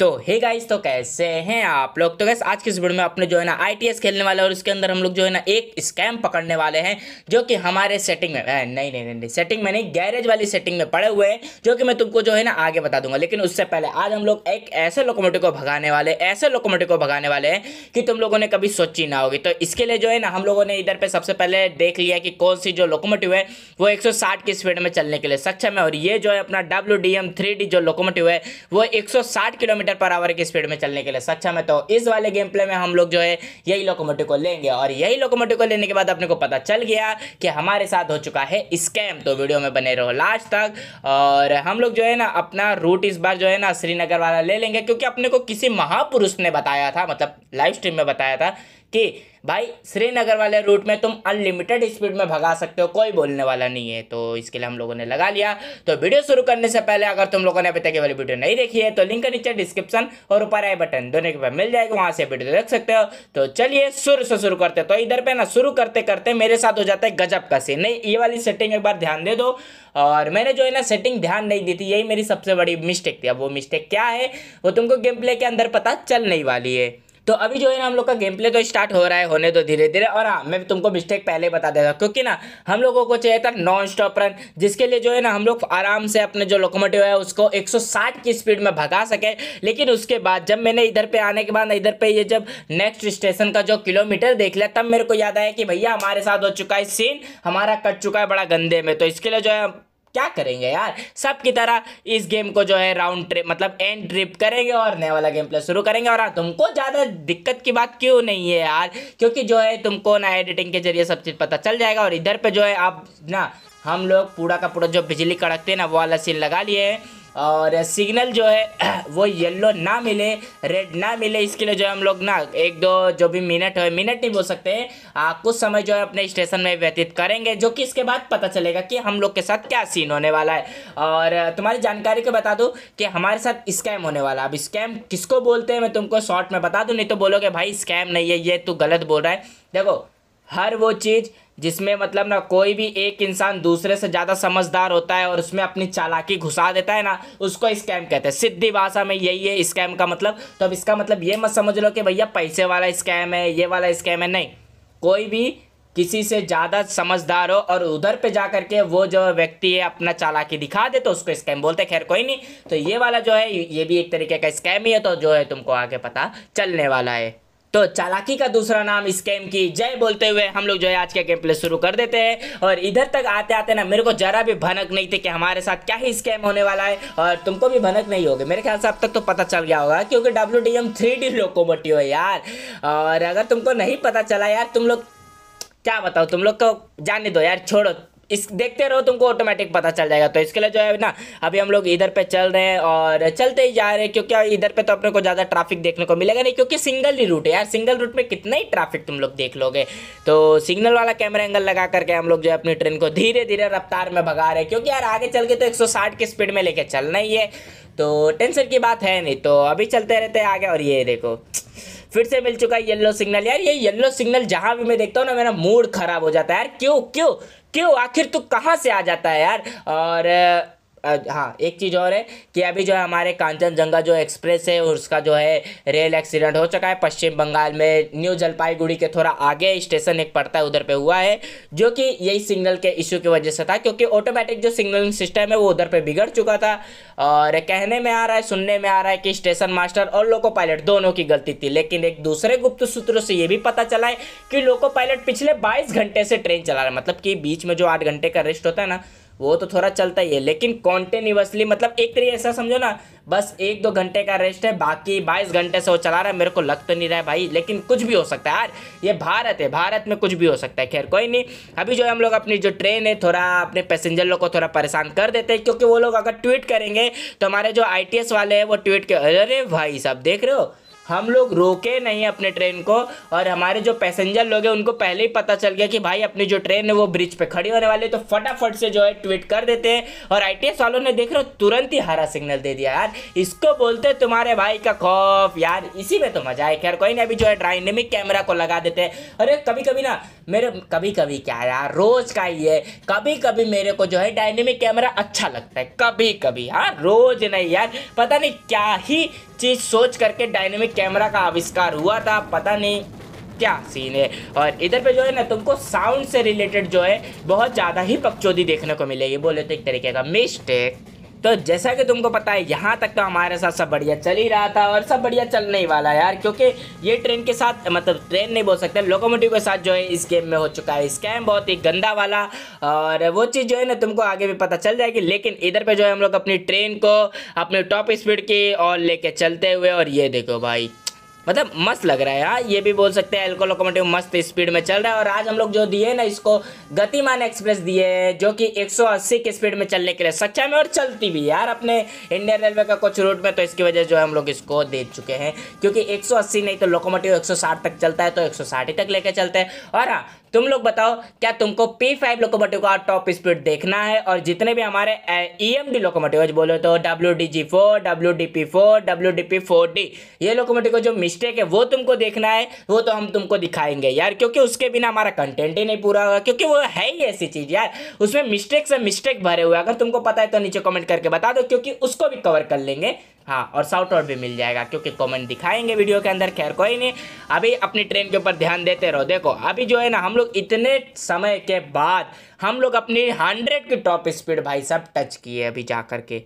तो hey guys तो कैसे हैं आप लोग तो गैस आज के इस वीडियो में अपने जो है ना आईटीएस खेलने वाले और उसके अंदर हम लोग जो है ना एक स्कैम पकड़ने वाले हैं जो कि हमारे सेटिंग में नहीं नहीं नहीं नहीं, नहीं सेटिंग में नहीं गैरेज वाली सेटिंग में पड़े हुए हैं जो कि मैं तुमको जो है ना आगे बता दूंगा लेकिन उससे पहले आज हम लोग एक ऐसे लोकोमोटिव को भगाने वाले ऐसे लोकोमोटिव को भगाने वाले हैं कि तुम लोगों ने कभी सोची ना होगी तो इसके लिए जो है ना हम लोगों ने इधर पर सबसे पहले देख लिया कि कौन सी जो लोकोमोटिव है वो एक की स्पीड में चलने के लिए सक्षम है और ये जो है अपना डब्ल्यू जो लोकोमोटिव है वो एक किलोमीटर किलोमीटर पर आवर की स्पीड में चलने के लिए सक्षम है तो इस वाले गेम प्ले में हम लोग जो है यही लोकोमोटिव को लेंगे और यही लोकोमोटिव को लेने के बाद अपने को पता चल गया कि हमारे साथ हो चुका है स्कैम तो वीडियो में बने रहो लास्ट तक और हम लोग जो है ना अपना रूट इस बार जो है ना श्रीनगर वाला ले लेंगे क्योंकि अपने को किसी महापुरुष ने बताया था मतलब लाइव स्ट्रीम में बताया था कि भाई श्रीनगर वाले रूट में तुम अनलिमिटेड स्पीड में भगा सकते हो कोई बोलने वाला नहीं है तो इसके लिए हम लोगों ने लगा लिया तो वीडियो शुरू करने से पहले अगर तुम लोगों ने अभी तक वाली वीडियो नहीं देखी है तो लिंक नीचे डिस्क्रिप्शन और ऊपर आए बटन दोनों के पास मिल जाएगा वहाँ से वीडियो देख सकते हो तो चलिए शुरू से शुरू करते तो इधर पर ना शुरू करते करते मेरे साथ हो जाता है गजब का सीन नहीं ये वाली सेटिंग एक बार ध्यान दे दो और मैंने जो है ना सेटिंग ध्यान नहीं दी थी यही मेरी सबसे बड़ी मिस्टेक थी अब वो मिस्टेक क्या है वो तुमको गेम प्ले के अंदर पता चलने वाली है तो अभी जो है ना हम लोग का गेम प्ले तो स्टार्ट हो रहा है होने दो धीरे धीरे और हाँ मैं तुमको मिस्टेक पहले बता देता हूँ क्योंकि ना हम लोगों को चाहिए था नॉन स्टॉप रन जिसके लिए जो है ना हम लोग आराम से अपने जो लोकोमोटिव है उसको एक की स्पीड में भगा सके लेकिन उसके बाद जब मैंने इधर पे आने के बाद इधर पर ये जब नेक्स्ट स्टेशन का जो किलोमीटर देख लिया तब मेरे को याद आया कि भैया हमारे साथ हो चुका है सीन हमारा कट चुका है बड़ा गंदे में तो इसके लिए जो है क्या करेंगे यार सब की तरह इस गेम को जो है राउंड ट्रिप मतलब एंड ट्रिप करेंगे और नया वाला गेम प्ले शुरू करेंगे और हाँ, तुमको ज़्यादा दिक्कत की बात क्यों नहीं है यार क्योंकि जो है तुमको ना एडिटिंग के जरिए सब चीज़ पता चल जाएगा और इधर पर जो है आप ना हम लोग पूरा का पूरा जो बिजली कड़कते हैं ना वो वाला सीन लगा लिए हैं और सिग्नल जो है वो येलो ना मिले रेड ना मिले इसके लिए जो है हम लोग ना एक दो जो भी मिनट है मिनट नहीं बोल सकते हैं कुछ समय जो है अपने स्टेशन में व्यतीत करेंगे जो कि इसके बाद पता चलेगा कि हम लोग के साथ क्या सीन होने वाला है और तुम्हारी जानकारी को बता दूँ कि हमारे साथ स्कैम होने वाला अब स्कैम किसको बोलते हैं मैं तुमको शॉर्ट में बता दूँ नहीं तो बोलोगे भाई स्कैम नहीं है ये तू गलत बोल रहा है देखो हर वो चीज़ जिसमें मतलब ना कोई भी एक इंसान दूसरे से ज़्यादा समझदार होता है और उसमें अपनी चालाकी घुसा देता है ना उसको स्कैम कहते हैं सिद्धि भाषा में यही है स्कैम का मतलब तो अब इसका मतलब ये मत समझ लो कि भैया पैसे वाला स्कैम है ये वाला स्कैम है नहीं कोई भी किसी से ज़्यादा समझदार हो और उधर पे जा करके वो जो व्यक्ति है अपना चालाकी दिखा दे तो उसको स्कैम बोलते खैर कोई नहीं तो ये वाला जो है ये भी एक तरीके का स्कैम ही है तो जो है तुमको आगे पता चलने वाला है तो चालाकी का दूसरा नाम स्कैम की जय बोलते हुए हम लोग जो है आज का गेम प्ले शुरू कर देते हैं और इधर तक आते आते ना मेरे को जरा भी भनक नहीं थी कि हमारे साथ क्या ही स्कैम होने वाला है और तुमको भी भनक नहीं होगी मेरे ख्याल से अब तक तो पता चल गया होगा क्योंकि W D M three D locomotive है यार और अगर तुमको नहीं पता चला यार तुम लोग क्या बताओ तुम लोग को तो जानने दो यार छोड़ो इस देखते रहो तुमको ऑटोमेटिक पता चल जाएगा तो इसके लिए जो है ना अभी हम लोग इधर पे चल रहे हैं और चलते ही जा रहे हैं क्योंकि इधर पे तो अपने को ज़्यादा ट्रैफिक देखने को मिलेगा नहीं क्योंकि सिंगल ही रूट है यार सिंगल रूट में कितना ही ट्रैफिक तुम लोग देख लोगे तो सिग्नल वाला कैमरा एंगल लगा करके हम लोग जो है अपनी ट्रेन को धीरे धीरे रफ्तार में भगा रहे हैं क्योंकि यार आगे चल के तो एक की स्पीड में लेके चलना ही है तो टेंशन की बात है नहीं तो अभी चलते रहते हैं आगे और ये देखो फिर से मिल चुका है येल्लो सिग्नल यार ये येल्लो सिग्नल जहां भी मैं देखता हूँ ना मेरा मूड खराब हो जाता है यार क्यों क्यों क्यों आखिर तू कहाँ से आ जाता है यार और हाँ एक चीज़ और है कि अभी जो है हमारे कांचनजंगा जो एक्सप्रेस है उसका जो है रेल एक्सीडेंट हो चुका है पश्चिम बंगाल में न्यू जलपाईगुड़ी के थोड़ा आगे स्टेशन एक पड़ता है उधर पे हुआ है जो कि यही सिग्नल के इशू की वजह से था क्योंकि ऑटोमेटिक जो सिग्नलिंग सिस्टम है वो उधर पर बिगड़ चुका था और कहने में आ रहा है सुनने में आ रहा है कि स्टेशन मास्टर और लोको पायलट दोनों की गलती थी लेकिन एक दूसरे गुप्त सूत्रों से ये भी पता चला है कि लोको पायलट पिछले बाईस घंटे से ट्रेन चला रहा है मतलब कि बीच में जो आठ घंटे का रेस्ट होता है ना वो तो थोड़ा चलता ही है लेकिन कॉन्टिन्यूसली मतलब एक तरीके ऐसा समझो ना बस एक दो घंटे का रेस्ट है बाकी बाईस घंटे से वो चला रहा है मेरे को लग तो नहीं रहा है भाई लेकिन कुछ भी हो सकता है यार ये भारत है भारत में कुछ भी हो सकता है खैर कोई नहीं अभी जो हम लोग अपनी जो ट्रेन है थोड़ा अपने पैसेंजर लोग को थोड़ा परेशान कर देते हैं क्योंकि वो लोग अगर ट्वीट करेंगे तो हमारे जो आई वाले हैं वो ट्वीट कर अरे भाई साहब देख रहे हो हम लोग रोके नहीं अपने ट्रेन को और हमारे जो पैसेंजर लोग हैं उनको पहले ही पता चल गया कि भाई अपनी जो ट्रेन है वो ब्रिज पे खड़ी होने वाली है तो फटाफट से जो है ट्वीट कर देते हैं और आईटीएस वालों ने देख रहे हो तुरंत ही हरा सिग्नल दे दिया यार इसको बोलते तुम्हारे भाई का खौफ यार इसी में तो मजा है खैर कोई ना अभी जो है डायनेमिक कैमरा को लगा देते हैं अरे कभी कभी ना मेरे कभी कभी क्या यार रोज का ही है कभी कभी मेरे को जो है डायनेमिक कैमरा अच्छा लगता है कभी कभी यार रोज नहीं यार पता नहीं क्या ही चीज़ सोच करके डायनेमिक कैमरा का आविष्कार हुआ था पता नहीं क्या सीन है और इधर पे जो है ना तुमको साउंड से रिलेटेड जो है बहुत ज़्यादा ही पकचौदी देखने को मिलेगी बोले तो एक तरीके का मिस्टेक तो जैसा कि तुमको पता है यहाँ तक तो हमारे साथ सब बढ़िया चल ही रहा था और सब बढ़िया चलने ही वाला यार क्योंकि ये ट्रेन के साथ मतलब ट्रेन नहीं बोल सकते लोकोमोटिव के साथ जो है इस गेम में हो चुका है स्कैम बहुत ही गंदा वाला और वो चीज़ जो है ना तुमको आगे भी पता चल जाएगी लेकिन इधर पर जो है हम लोग अपनी ट्रेन को अपने टॉप स्पीड की और लेके चलते हुए और ये देखो भाई मतलब मस्त लग रहा है यार ये भी बोल सकते हैं एल्को लोकोमोटिव मस्त स्पीड में चल रहा है और आज हम लोग जो दिए ना इसको गतिमान एक्सप्रेस दिए जो कि 180 की स्पीड में चलने के लिए सच्चा में और चलती भी यार अपने इंडियन रेलवे का कुछ रूट में तो इसकी वजह जो है हम लोग इसको दे चुके हैं क्योंकि एक नहीं तो लोकोमोटिव एक तक चलता है तो एक ही तक लेके चलते हैं और हाँ तुम लोग बताओ क्या तुमको पी फाइव लोकोमोटिव का टॉप स्पीड देखना है और जितने भी हमारे ई एम डी लोकोमोटिव बोलो तो W D G four W D P four W D P four D ये लोकोमोटिव का जो मिस्टेक है वो तुमको देखना है वो तो हम तुमको दिखाएंगे यार क्योंकि उसके बिना हमारा कंटेंट ही नहीं पूरा होगा क्योंकि वो है ही ऐसी चीज़ यार उसमें मिस्टेक से मिस्टेक भरे हुए अगर तुमको पता है तो नीचे कॉमेंट करके बता दो क्योंकि उसको भी कवर कर लेंगे हाँ और साउट आउट भी मिल जाएगा क्योंकि कमेंट दिखाएंगे वीडियो के अंदर खैर कोई नहीं अभी अपनी ट्रेन के ऊपर ध्यान देते रहो देखो अभी जो है ना हम लोग इतने समय के बाद हम लोग अपनी हंड्रेड की टॉप स्पीड भाई सब टच किए अभी जा कर के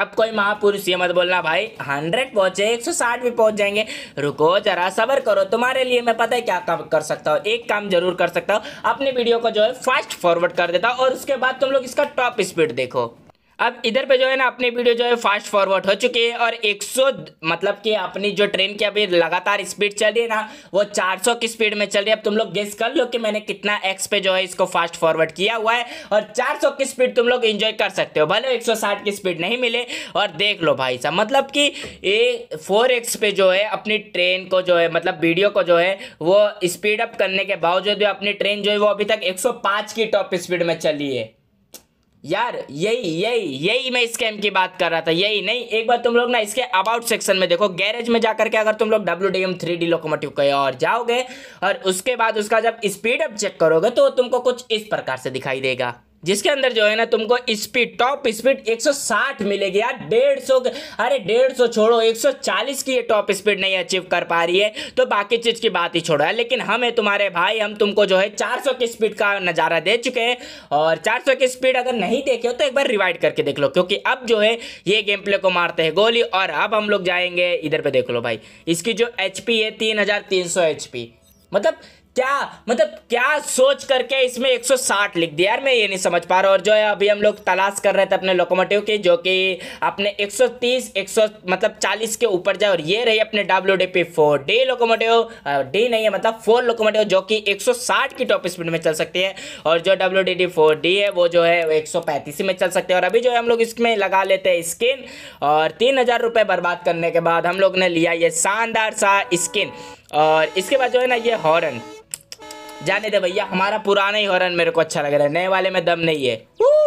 अब कोई महापुरुष ये मत बोलना भाई हंड्रेड पहुंचे एक सौ साठ भी पहुंच जाएंगे रुको जरा सबर करो तुम्हारे लिए मैं पता है क्या काम कर सकता हूँ एक काम जरूर कर सकता हूँ अपने वीडियो को जो है फास्ट फॉरवर्ड कर देता हूँ और उसके बाद तुम लोग इसका टॉप स्पीड देखो अब इधर पे जो है ना अपनी वीडियो जो है फास्ट फॉरवर्ड हो चुकी है और 100 मतलब कि अपनी जो ट्रेन की अभी लगातार स्पीड चल रही है ना वो 400 की स्पीड में चल रही है अब तुम लोग गेस कर लो कि मैंने कितना एक्स पे जो है इसको फास्ट फॉरवर्ड किया हुआ है और 400 की स्पीड तुम लोग इंजॉय कर सकते हो भले एक की स्पीड नहीं मिले और देख लो भाई साहब मतलब कि ये फोर पे जो है अपनी ट्रेन को जो है मतलब वीडियो को जो है वो स्पीड अप करने के बावजूद अपनी ट्रेन जो है वो अभी तक एक की टॉप स्पीड में चली है यार यही यही यही मैं स्कैम की बात कर रहा था यही नहीं एक बार तुम लोग ना इसके अबाउट सेक्शन में देखो गैरेज में जाकर के अगर तुम लोग W D M three D locomotive कहे और जाओगे और उसके बाद उसका जब स्पीड अप चेक करोगे तो तुमको कुछ इस प्रकार से दिखाई देगा जिसके अंदर जो है ना तुमको स्पीड टॉप स्पीड 160 मिलेगी यार डेढ़ सौ अरे डेढ़ सौ छोड़ो 140 की ये टॉप स्पीड नहीं अचीव कर पा रही है तो बाकी चीज़ की बात ही छोड़ो है लेकिन हम है तुम्हारे भाई हम तुमको जो है 400 की स्पीड का नज़ारा दे चुके हैं और 400 की स्पीड अगर नहीं देखे हो तो एक बार रिवाइड करके देख लो क्योंकि अब जो है ये गेम प्ले को मारते हैं गोली और अब हम लोग जाएंगे इधर पर देख लो भाई इसकी जो एच है तीन हज़ार मतलब क्या मतलब क्या सोच करके इसमें 160 लिख दिया यार मैं ये नहीं समझ पा रहा और जो है अभी हम लोग तलाश कर रहे थे अपने लोकोमोटिव की जो कि अपने 130 100 मतलब 40 के ऊपर जाए और ये रही अपने W D P four D locomotive D नहीं है मतलब फोर लोकोमोटिव जो कि 160 की टॉप स्पीड में चल सकती है और जो W D D four D है वो जो है एक सौ में चल सकती है और अभी जो है हम लोग इसमें लगा लेते हैं स्किन और तीन हज़ार रुपये बर्बाद करने के बाद हम लोग ने लिया ये शानदार सा स्किन और इसके बाद जो है ना ये हॉर्न जाने दे भैया हमारा पुराना ही हॉर्न मेरे को अच्छा लग रहा है नए वाले में दम नहीं है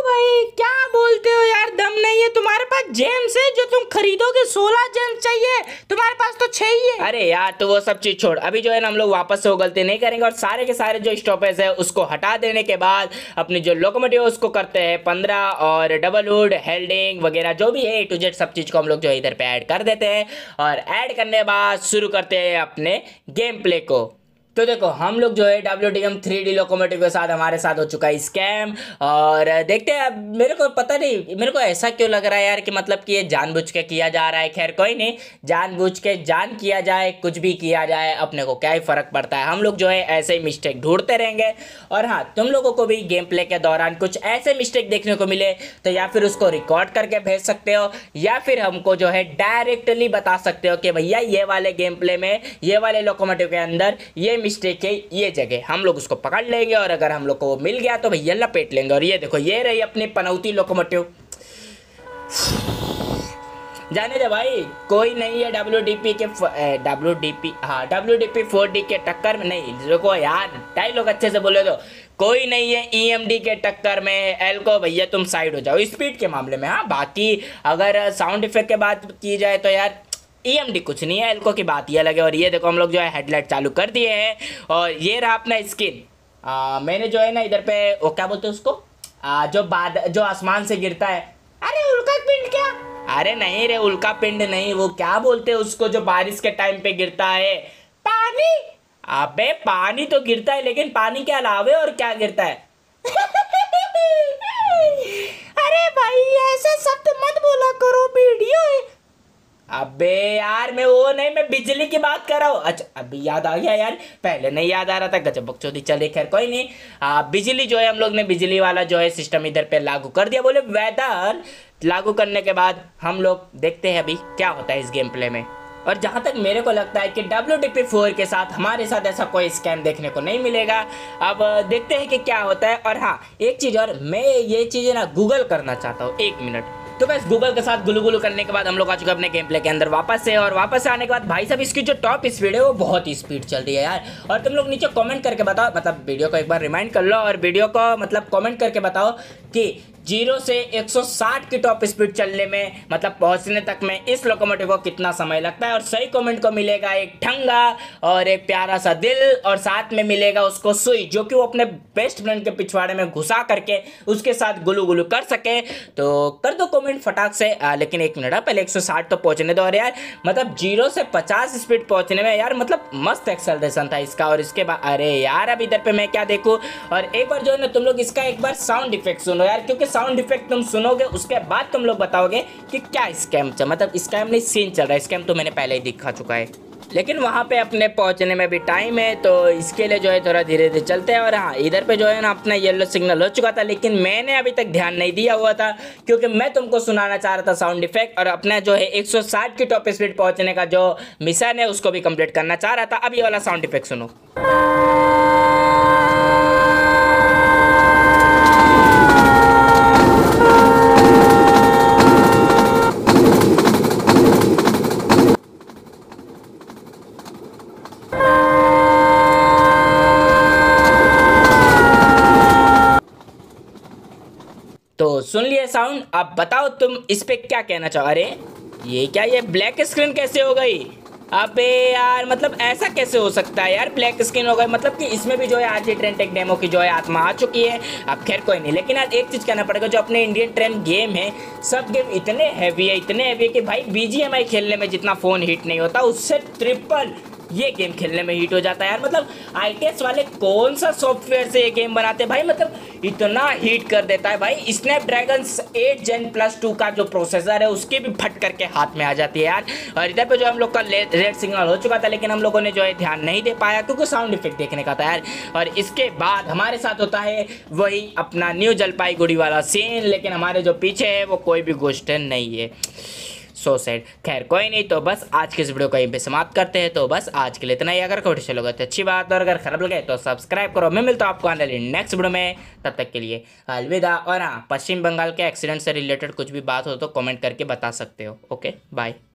भाई क्या बोलते हो यार दम नहीं है तुम्हारे पास जेम्स है जो तुम खरीदोगे सोलह जेम्स चाहिए तुम्हारे पास तो छह ही है अरे यार तो वो सब चीज छोड़ अभी जो है ना हम लोग वापस से वो गलती नहीं करेंगे और सारे के सारे जो स्टॉपेज है उसको हटा देने के बाद अपनी जो लोकोमोटिव है उसको करते हैं पंद्रह और डबल वुड हेल्डिंग वगैरह जो भी है टू जेड सब चीज को हम लोग जो है इधर पे ऐड कर देते हैं और ऐड करने के बाद शुरू करते हैं अपने गेम प्ले को तो देखो हम लोग जो है W T M three D locomotive के साथ हमारे साथ हो चुका है स्कैम और देखते हैं अब मेरे को पता नहीं मेरे को ऐसा क्यों लग रहा है यार कि मतलब कि ये जानबूझ के किया जा रहा है खैर कोई नहीं जानबूझ के जान किया जाए कुछ भी किया जाए अपने को क्या ही फ़र्क पड़ता है हम लोग जो है ऐसे ही मिस्टेक ढूंढते रहेंगे और हाँ तुम लोगों को भी गेम प्ले के दौरान कुछ ऐसे मिस्टेक देखने को मिले तो या फिर उसको रिकॉर्ड करके भेज सकते हो या फिर हमको जो है डायरेक्टली बता सकते हो कि भैया ये वाले गेम प्ले में ये वाले लोकोमोटिव के अंदर ये मिस्टेक है ये जगह हम लोग उसको पकड़ लेंगे और अगर हम लोग को वो मिल गया तो भैया लपेट लेंगे और ये देखो ये रही अपनी पनौती लोकोमोटिव जाने दे भाई कोई नहीं है डब्ल्यू डी पी के डब्ल्यू डी पी हाँ W D P four D के टक्कर में नहीं रुको यार ढाई लोग अच्छे से बोले तो कोई नहीं है ई एम डी के टक्कर में एल को भैया तुम साइड हो जाओ स्पीड के मामले में हाँ बाकी अगर साउंड इफेक्ट के बात की जाए तो यार ई e कुछ नहीं है एल्को की बात ये लगे और ये देखो हम लोग जो है हेडलाइट चालू कर दिए हैं और ये रहा अपना स्किन मैंने जो है ना इधर पे वो क्या बोलते हैं उसको आ, जो बाद जो आसमान से गिरता है अरे उल्का पिंड क्या अरे नहीं रे उल्का पिंड नहीं वो क्या बोलते हैं उसको जो बारिश के टाइम पे गिरता है पानी अबे पानी तो गिरता है लेकिन पानी के अलावे और क्या गिरता है अरे भाई ऐसे शब्द मत बोला करो वीडियो है अबे यार मैं वो नहीं मैं बिजली की बात कर रहा हूँ अच्छा अभी याद आ गया यार पहले नहीं याद आ रहा था गजब बकचोदी चले खैर कोई नहीं आ, बिजली जो है हम लोग ने बिजली वाला जो है सिस्टम इधर पे लागू कर दिया बोले वेदर लागू करने के बाद हम लोग देखते हैं अभी क्या होता है इस गेम प्ले में और जहाँ तक मेरे को लगता है कि डब्ल्यू डी पी फोर के साथ हमारे साथ ऐसा कोई स्कैम देखने को नहीं मिलेगा अब देखते हैं कि क्या होता है और हाँ एक चीज़ और मैं ये चीज़ें ना गूगल करना चाहता हूँ एक मिनट तो बस गूगल के साथ गुलू गुलू करने के बाद हम लोग आ चुके अपने गेम प्ले के अंदर वापस से और वापस से आने के बाद भाई साहब इसकी जो टॉप स्पीड है वो बहुत ही स्पीड चल रही है यार और तुम लोग नीचे कॉमेंट करके बताओ मतलब वीडियो को एक बार रिमाइंड कर लो और वीडियो को मतलब कॉमेंट करके बताओ कि जीरो से 160 की टॉप स्पीड चलने में मतलब पहुंचने तक में इस लोकोमोटिव को कितना समय लगता है और सही कमेंट को मिलेगा एक ठंगा और एक प्यारा सा दिल और साथ में मिलेगा उसको सुई जो कि वो अपने बेस्ट फ्रेंड के पिछवाड़े में घुसा करके उसके साथ गुलू गुलू कर सके तो कर दो कमेंट फटाक से आ, लेकिन एक मिनट हाँ, पहले एक तो पहुंचने दो और यार मतलब जीरो से पचास स्पीड पहुँचने में यार मतलब मस्त एक्सलेशन था इसका और इसके बाद अरे यार अब इधर पे मैं क्या देखूँ और एक बार जो है ना तुम लोग इसका एक बार साउंड इफेक्ट सुनो यार क्योंकि साउंड इफेक्ट तुम सुनोगे उसके बाद तुम लोग बताओगे कि क्या स्कैम चल मतलब स्कैम नहीं सीन चल रहा है स्कैम तो मैंने पहले ही दिखा चुका है लेकिन वहाँ पे अपने पहुँचने में भी टाइम है तो इसके लिए जो है थोड़ा धीरे धीरे चलते हैं और हाँ इधर पे जो है ना अपना येलो सिग्नल हो चुका था लेकिन मैंने अभी तक ध्यान नहीं दिया हुआ था क्योंकि मैं तुमको सुनाना चाह रहा था साउंड इफेक्ट और अपना जो है 160 की टॉप स्पीड पहुँचने का जो मिशन है उसको भी कम्प्लीट करना चाह रहा था अभी वाला साउंड इफेक्ट सुनो साउंड अब बताओ तुम इस पर क्या कहना चाहो अरे ये क्या ये ब्लैक स्क्रीन कैसे हो गई अबे यार मतलब ऐसा कैसे हो सकता है यार ब्लैक स्क्रीन हो गई मतलब कि इसमें भी जो है आज ये ट्रेन टेक डेमो की जो है आत्मा आ चुकी है अब खैर कोई नहीं लेकिन आज एक चीज़ कहना पड़ेगा जो अपने इंडियन ट्रेन गेम है सब गेम इतने हैवी है इतने हैवी है कि भाई बी खेलने में जितना फ़ोन हिट नहीं होता उससे ट्रिपल ये गेम खेलने में हीट हो जाता है यार मतलब आई वाले कौन सा सॉफ्टवेयर से ये गेम बनाते भाई मतलब इतना हीट कर देता है भाई स्नैपड्रैगन 8 जेन प्लस टू का जो प्रोसेसर है उसके भी फट करके हाथ में आ जाती है यार और इधर पे जो हम लोग का रेड सिग्नल हो चुका था लेकिन हम लोगों ने जो है ध्यान नहीं दे पाया क्योंकि साउंड इफेक्ट देखने का था यार और इसके बाद हमारे साथ होता है वही अपना न्यू जलपाईगुड़ी वाला सीन लेकिन हमारे जो पीछे है वो कोई भी गोष्ट नहीं है सो सेड खैर कोई नहीं तो बस आज के इस वीडियो को यहीं पे समाप्त करते हैं तो बस आज के लिए इतना ही अगर कोई चलोगे लोग तो अच्छी बात और अगर खराब लगे तो सब्सक्राइब करो मैं मिलता हूँ आपको आने वाली नेक्स्ट वीडियो में तब तक के लिए अलविदा और हाँ पश्चिम बंगाल के एक्सीडेंट से रिलेटेड कुछ भी बात हो तो कॉमेंट करके बता सकते हो ओके बाय